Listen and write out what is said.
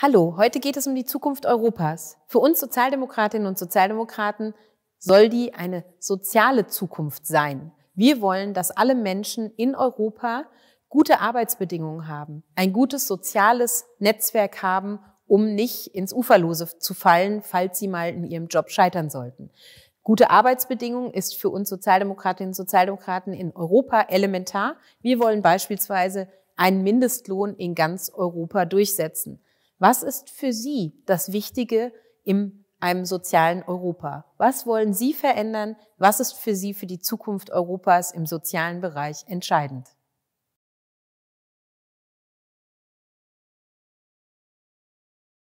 Hallo, heute geht es um die Zukunft Europas. Für uns Sozialdemokratinnen und Sozialdemokraten soll die eine soziale Zukunft sein. Wir wollen, dass alle Menschen in Europa gute Arbeitsbedingungen haben, ein gutes soziales Netzwerk haben, um nicht ins Uferlose zu fallen, falls sie mal in ihrem Job scheitern sollten. Gute Arbeitsbedingungen ist für uns Sozialdemokratinnen und Sozialdemokraten in Europa elementar. Wir wollen beispielsweise einen Mindestlohn in ganz Europa durchsetzen. Was ist für Sie das Wichtige in einem sozialen Europa? Was wollen Sie verändern? Was ist für Sie für die Zukunft Europas im sozialen Bereich entscheidend?